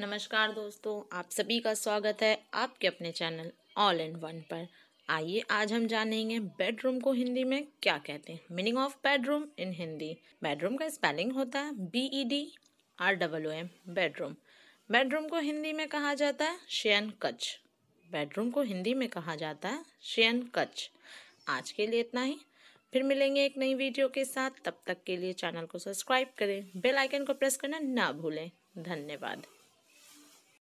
नमस्कार दोस्तों आप सभी का स्वागत है आपके अपने चैनल ऑल इन वन पर आइए आज हम जानेंगे बेडरूम को हिंदी में क्या कहते हैं meaning of bedroom in Hindi bedroom का स्पेलिंग होता है B E D R W M bedroom bedroom को हिंदी में कहा जाता है शयन कच बेडरूम को हिंदी में कहा जाता है शयन कच आज के लिए इतना ही फिर मिलेंगे एक नई वीडियो के साथ तब तक के लिए चैनल को सब्सक्राइब करें बेल आइकन को प्रेस करना ना भूलें धन्यवाद